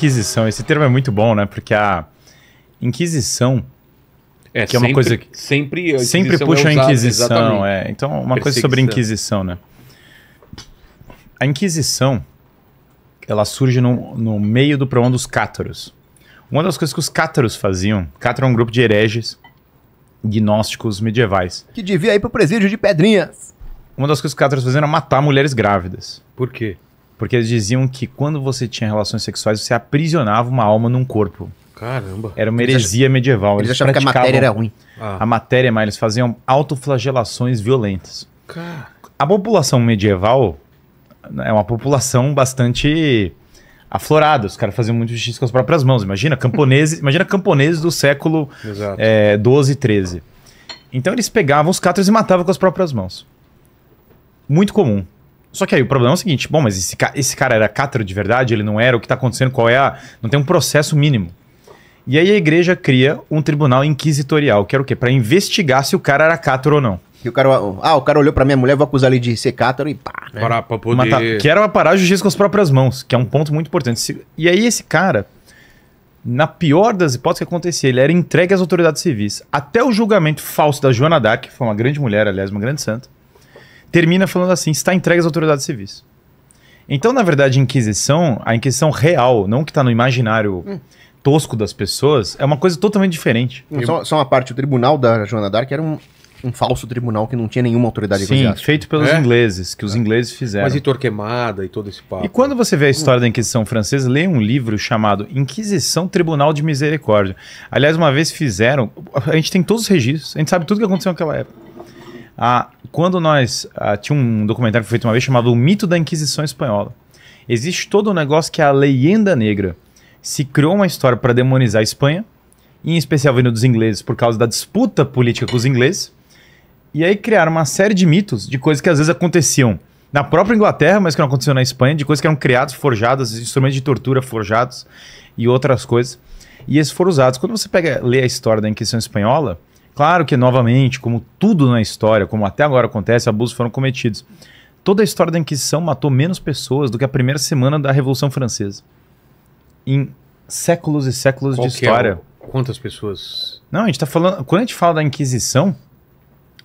Inquisição, esse termo é muito bom, né? Porque a Inquisição é, que é uma sempre, coisa que sempre sempre é puxa é a Inquisição, é. Então uma coisa sobre a Inquisição, né? A Inquisição ela surge no, no meio do problema dos cátaros. Uma das coisas que os cátaros faziam, cátaro é um grupo de hereges gnósticos medievais. Que devia ir pro presídio de Pedrinhas. Uma das coisas que os cátaros faziam era matar mulheres grávidas. Por quê? Porque eles diziam que quando você tinha relações sexuais, você aprisionava uma alma num corpo. Caramba. Era uma heresia eles medieval. Eles, eles achavam que a matéria era ruim. Ah. A matéria, mas eles faziam autoflagelações violentas. Cara. A população medieval né, é uma população bastante aflorada. Os caras faziam muito justiça com as próprias mãos. Imagina camponeses, imagina camponeses do século Exato. é, 12 13. Então eles pegavam os cátaros e matavam com as próprias mãos. Muito comum. Só que aí o problema é o seguinte: bom, mas esse, ca esse cara era cátaro de verdade? Ele não era? O que está acontecendo? Qual é a. Não tem um processo mínimo. E aí a igreja cria um tribunal inquisitorial, que era o quê? Para investigar se o cara era cátaro ou não. E o cara, ah, o cara olhou para minha mulher, vou acusar ele de ser cátaro e pá, né? Para, para poder... Matar, que era parar a justiça com as próprias mãos, que é um ponto muito importante. E aí esse cara, na pior das hipóteses que acontecia, ele era entregue às autoridades civis. Até o julgamento falso da Joana Dac, que foi uma grande mulher, aliás, uma grande santa termina falando assim: está entregue às autoridades civis. Então, na verdade, a Inquisição, a Inquisição real, não que está no imaginário hum. tosco das pessoas, é uma coisa totalmente diferente. Não, só, só, uma parte: o tribunal da Joana d'Arc era um, um falso tribunal que não tinha nenhuma autoridade Sim, feito pelos é? ingleses, que os é. ingleses fizeram. Mas e Torquemada e todo esse papo. E quando você vê a hum. história da Inquisição Francesa, leia um livro chamado Inquisição Tribunal de Misericórdia. Aliás, uma vez fizeram, a gente tem todos os registros, a gente sabe tudo que aconteceu naquela época. Ah, quando nós. Ah, tinha um documentário feito uma vez chamado O Mito da Inquisição Espanhola. Existe todo um negócio que é a leyenda negra. Se criou uma história para demonizar a Espanha, em especial vindo dos ingleses, por causa da disputa política com os ingleses. E aí criaram uma série de mitos de coisas que às vezes aconteciam na própria Inglaterra, mas que não aconteceu na Espanha, de coisas que eram criadas, forjadas, instrumentos de tortura forjados e outras coisas. E esses foram usados. Quando você pega, lê a história da Inquisição Espanhola, Claro que, novamente, como tudo na história, como até agora acontece, abusos foram cometidos. Toda a história da Inquisição matou menos pessoas do que a primeira semana da Revolução Francesa. Em séculos e séculos Qual de é história. É? Quantas pessoas? Não, a gente tá falando. Quando a gente fala da Inquisição,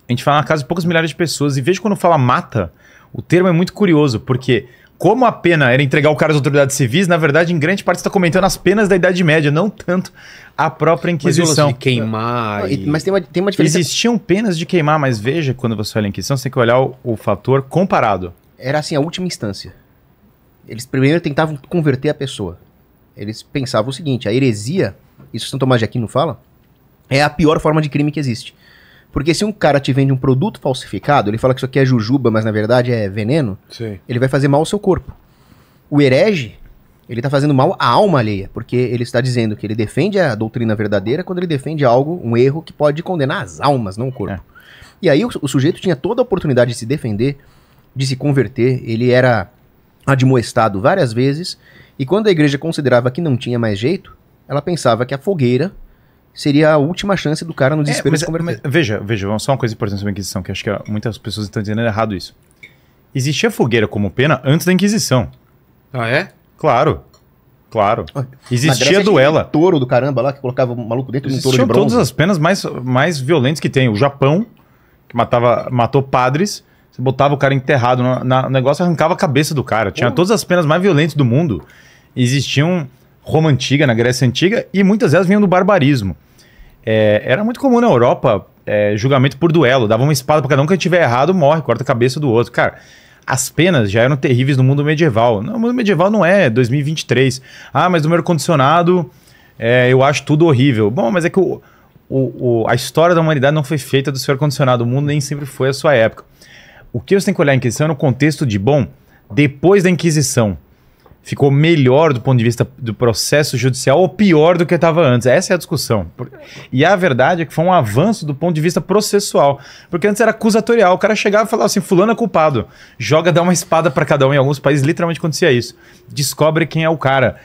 a gente fala na casa de poucas milhares de pessoas. E veja quando fala mata, o termo é muito curioso, porque como a pena era entregar o cara às autoridades civis, na verdade, em grande parte está comentando as penas da Idade Média, não tanto a própria Inquisição. Mas de queimar. Não, e... Mas tem uma, tem uma diferença. Existiam penas de queimar, mas veja quando você olha a Inquisição, você tem que olhar o, o fator comparado. Era assim, a última instância. Eles primeiro tentavam converter a pessoa. Eles pensavam o seguinte: a heresia, isso Santo Tomás de Aquino fala, é a pior forma de crime que existe. Porque se um cara te vende um produto falsificado, ele fala que isso aqui é jujuba, mas na verdade é veneno, Sim. ele vai fazer mal ao seu corpo. O herege, ele está fazendo mal à alma alheia, porque ele está dizendo que ele defende a doutrina verdadeira quando ele defende algo, um erro, que pode condenar as almas, não o corpo. É. E aí o, o sujeito tinha toda a oportunidade de se defender, de se converter, ele era admoestado várias vezes, e quando a igreja considerava que não tinha mais jeito, ela pensava que a fogueira seria a última chance do cara no é, desespero é, mas, de converter. É, mas, veja, veja, só uma coisa importante sobre a Inquisição, que acho que muitas pessoas estão entendendo é errado isso. Existia fogueira como pena antes da Inquisição. Ah, é? Claro. Claro. Existia duela. Um touro do caramba lá que colocava o maluco dentro de um touro de bronze. todas as penas mais, mais violentas que tem. O Japão, que matava, matou padres, você botava o cara enterrado no, na, no negócio arrancava a cabeça do cara. Tinha Pô. todas as penas mais violentas do mundo. Existiam Roma Antiga, na Grécia Antiga, e muitas delas vinham do barbarismo. É, era muito comum na Europa é, julgamento por duelo. Dava uma espada pra cada um, que tiver errado morre, corta a cabeça do outro. Cara, as penas já eram terríveis no mundo medieval. No mundo medieval não é 2023. Ah, mas no meu ar-condicionado é, eu acho tudo horrível. Bom, mas é que o, o, o, a história da humanidade não foi feita do seu ar-condicionado. O mundo nem sempre foi a sua época. O que você tem que olhar em questão é no contexto de, bom, depois da Inquisição, ficou melhor do ponto de vista do processo judicial ou pior do que estava antes. Essa é a discussão. E a verdade é que foi um avanço do ponto de vista processual, porque antes era acusatorial. O cara chegava e falava assim: fulano é culpado, joga, dá uma espada para cada um. Em alguns países literalmente acontecia isso. Descobre quem é o cara.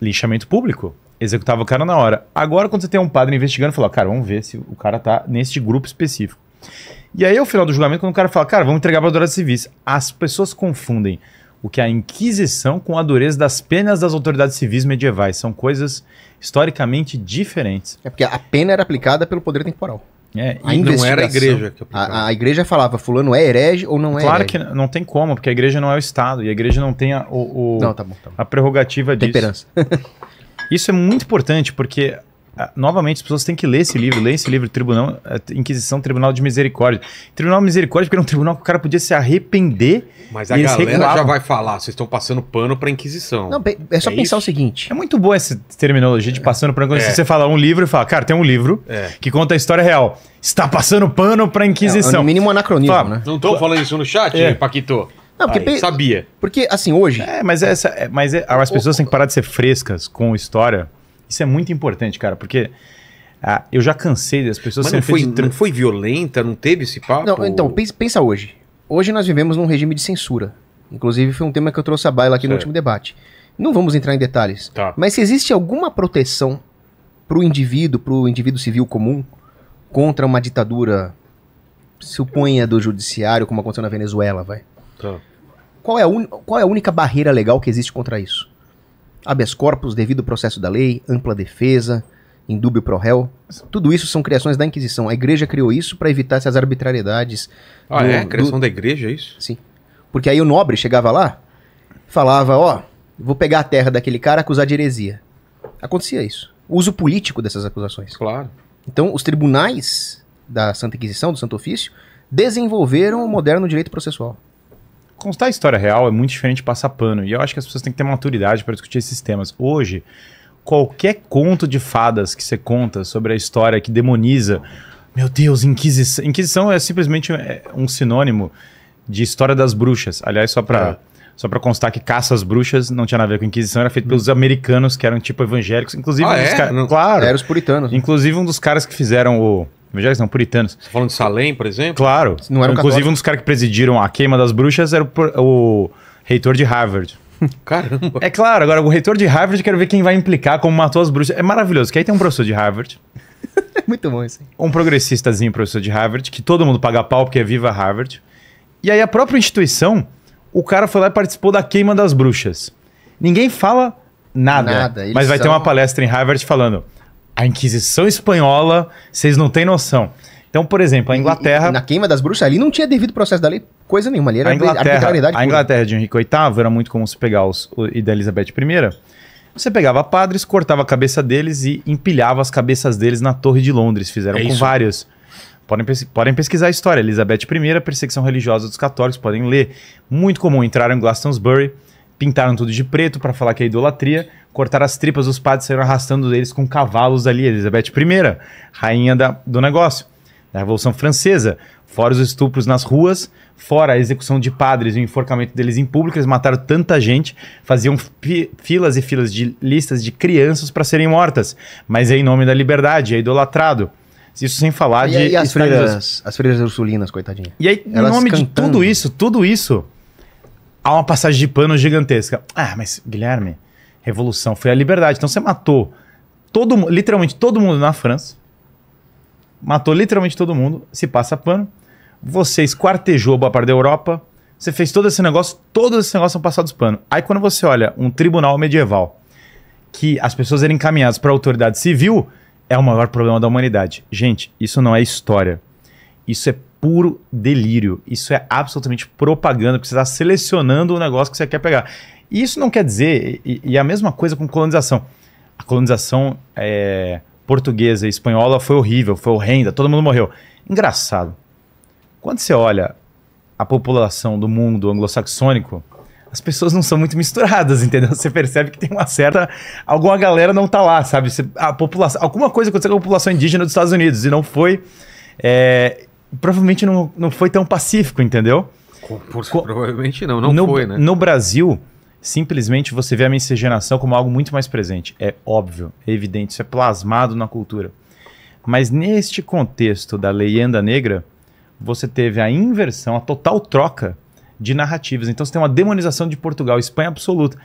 Lixamento público. Executava o cara na hora. Agora, quando você tem um padre investigando, fala: cara, vamos ver se o cara tá neste grupo específico. E aí, ao final do julgamento, quando o cara fala, cara, vamos entregar para a Dourada Civis, as pessoas confundem o que a Inquisição com a dureza das penas das autoridades civis medievais. São coisas historicamente diferentes. É porque a pena era aplicada pelo poder temporal. É, a não era a igreja que aplicava. A, a, igreja falava, fulano é herege ou não é Claro herege. que não tem como, porque a igreja não é o Estado, e a igreja não tem a, o, o não, tá bom, tá bom. a prerrogativa disso. Temperança. Isso é muito importante, porque ah, novamente, as pessoas têm que ler esse livro, ler esse livro, Tribunal, eh, Inquisição, Tribunal de Misericórdia. Tribunal de Misericórdia, porque era um tribunal que o cara podia se arrepender. Mas a galera já vai falar, vocês estão passando pano pra Inquisição. Não, é só é pensar isso? o seguinte. É muito boa essa terminologia de passando pano. Quando é. você fala um livro e fala, cara, tem um livro é. que conta a história real. Está passando pano pra Inquisição. É, no mínimo anacronismo, fala, né? Não estão falando isso no chat, é. Paquito? Não, porque Aí, sabia. Porque, assim, hoje. É, mas, essa, é, mas é, as pessoas têm que parar de ser frescas com história isso é muito importante, cara, porque ah, eu já cansei das pessoas Mas não foi, de... não foi violenta, não teve esse papo? Não, então, pensa, hoje. Hoje nós vivemos num regime de censura. Inclusive, foi um tema que eu trouxe a baila aqui certo. no último debate. Não vamos entrar em detalhes. Tá. Mas se existe alguma proteção para o indivíduo, para o indivíduo civil comum, contra uma ditadura, suponha do judiciário, como aconteceu na Venezuela, vai. Tá. Qual, é a un... Qual é a única barreira legal que existe contra isso? habeas corpus, devido processo da lei, ampla defesa, indúbio pro réu. Tudo isso são criações da Inquisição. A igreja criou isso para evitar essas arbitrariedades. Ah, do, é? criação do... da igreja, é isso? Sim. Porque aí o nobre chegava lá, falava, ó, oh, vou pegar a terra daquele cara acusar de heresia. Acontecia isso. O uso político dessas acusações. Claro. Então, os tribunais da Santa Inquisição, do Santo Ofício, desenvolveram o moderno direito processual contar a história real é muito diferente de passar pano. E eu acho que as pessoas têm que ter maturidade para discutir esses temas. Hoje, qualquer conto de fadas que você conta sobre a história que demoniza. Meu Deus, Inquisição. Inquisição é simplesmente é, um sinônimo de história das bruxas. Aliás, só para. É. Só pra constar que caça às bruxas não tinha nada a ver com a Inquisição, era feito pelos hum. americanos que eram tipo evangélicos. Inclusive, ah, um é? Não, claro. Eram os puritanos. Né? Inclusive, um dos caras que fizeram o evangélicos não, puritanos. Você tá falando de Salem, por exemplo? Claro. Não era Inclusive, um dos caras que presidiram a queima das bruxas era o, o reitor de Harvard. Caramba. É claro, agora o reitor de Harvard, quero ver quem vai implicar como matou as bruxas. É maravilhoso, que aí tem um professor de Harvard. Muito bom isso. Hein? Um progressistazinho, professor de Harvard, que todo mundo paga pau porque é viva Harvard. E aí a própria instituição, o cara foi lá e participou da queima das bruxas. Ninguém fala nada, nada mas vai são... ter uma palestra em Harvard falando a Inquisição Espanhola, vocês não têm noção. Então, por exemplo, a Inglaterra. E, e, na queima das bruxas, ali não tinha devido processo da lei, coisa nenhuma. Ali era a Inglaterra, A Inglaterra de Henrique VIII era muito comum se pegar os, o, e da Elizabeth I. Você pegava padres, cortava a cabeça deles e empilhava as cabeças deles na Torre de Londres. Fizeram é com vários. Podem, podem pesquisar a história. Elizabeth I, perseguição religiosa dos católicos, podem ler. Muito comum. Entraram em Glastonsbury. Pintaram tudo de preto para falar que é idolatria. Cortaram as tripas, os padres saíram arrastando eles com cavalos ali. Elizabeth I, rainha da, do negócio, da Revolução Francesa. Fora os estupros nas ruas, fora a execução de padres e o enforcamento deles em público, eles mataram tanta gente, faziam fi filas e filas de listas de crianças para serem mortas. Mas é em nome da liberdade, é idolatrado. Isso sem falar e, de. E as freiras, as freiras ursulinas, coitadinha. E aí, em nome cantando. de tudo isso, tudo isso, há uma passagem de pano gigantesca. Ah, mas Guilherme, revolução foi a liberdade. Então você matou todo, literalmente todo mundo na França. Matou literalmente todo mundo, se passa pano. Você esquartejou boa parte da Europa. Você fez todo esse negócio, todos esses negócios são passados pano. Aí quando você olha um tribunal medieval que as pessoas eram encaminhadas para a autoridade civil, é o maior problema da humanidade. Gente, isso não é história. Isso é puro delírio. Isso é absolutamente propaganda, porque você está selecionando o negócio que você quer pegar. E isso não quer dizer, e, e a mesma coisa com colonização. A colonização é, portuguesa e espanhola foi horrível, foi horrenda, todo mundo morreu. Engraçado. Quando você olha a população do mundo anglo-saxônico, as pessoas não são muito misturadas, entendeu? Você percebe que tem uma certa. Alguma galera não tá lá, sabe? a população. Alguma coisa aconteceu com a população indígena dos Estados Unidos e não foi. É, provavelmente não, não foi tão pacífico, entendeu? Por, provavelmente não, não no, foi, né? No Brasil, simplesmente você vê a miscigenação como algo muito mais presente. É óbvio, é evidente, isso é plasmado na cultura. Mas neste contexto da leyenda negra, você teve a inversão, a total troca de narrativas. Então você tem uma demonização de Portugal, Espanha absoluta.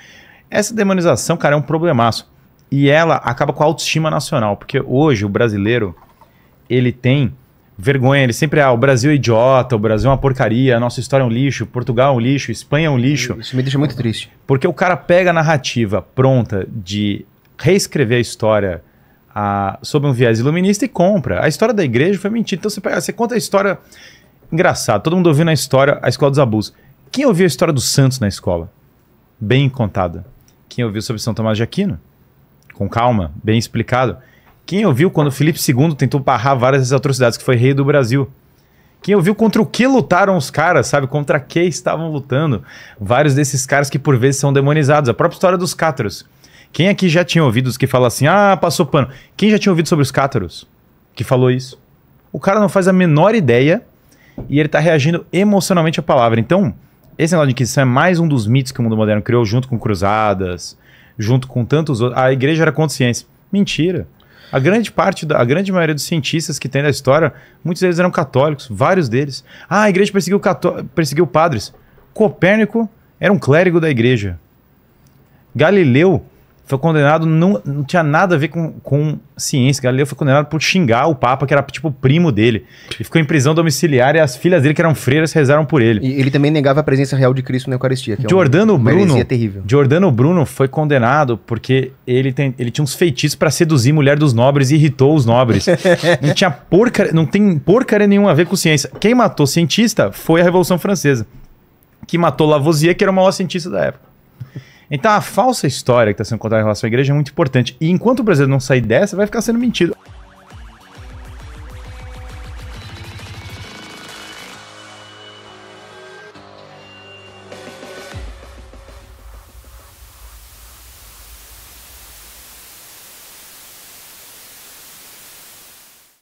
Essa demonização, cara, é um problemaço. E ela acaba com a autoestima nacional, porque hoje o brasileiro ele tem vergonha, ele sempre, ah, o Brasil é idiota, o Brasil é uma porcaria, a nossa história é um lixo, Portugal é um lixo, Espanha é um lixo. Isso me deixa muito triste. Porque o cara pega a narrativa pronta de reescrever a história a, ah, sob um viés iluminista e compra. A história da igreja foi mentira. Então você, pega, você conta a história. Engraçado, todo mundo ouvindo a história, a escola dos abusos. Quem ouviu a história dos santos na escola? Bem contada. Quem ouviu sobre São Tomás de Aquino? Com calma, bem explicado. Quem ouviu quando Felipe II tentou barrar várias atrocidades, que foi rei do Brasil? Quem ouviu contra o que lutaram os caras, sabe? Contra que estavam lutando? Vários desses caras que por vezes são demonizados. A própria história dos cátaros. Quem aqui já tinha ouvido os que falam assim, ah, passou pano? Quem já tinha ouvido sobre os cátaros que falou isso? O cara não faz a menor ideia e ele tá reagindo emocionalmente à palavra. Então, esse negócio de Inquisição é mais um dos mitos que o mundo moderno criou, junto com cruzadas, junto com tantos outros. A igreja era consciência. Mentira. A grande parte, da, a grande maioria dos cientistas que tem na história, muitos deles eram católicos, vários deles. Ah, a igreja perseguiu, perseguiu padres. Copérnico era um clérigo da igreja. Galileu foi condenado, não, não tinha nada a ver com, com ciência. Galileu foi condenado por xingar o Papa, que era tipo primo dele. E ficou em prisão domiciliar e as filhas dele, que eram freiras, rezaram por ele. E ele também negava a presença real de Cristo na Eucaristia. Que Giordano é uma, Bruno. Uma terrível. Giordano Bruno foi condenado porque ele, tem, ele tinha uns feitiços para seduzir mulher dos nobres e irritou os nobres. não tinha porca, não tem porcaria nenhuma a ver com ciência. Quem matou cientista foi a Revolução Francesa, que matou Lavoisier, que era o maior cientista da época. Então a falsa história que está sendo contada em relação à igreja é muito importante. E enquanto o brasileiro não sair dessa, vai ficar sendo mentido.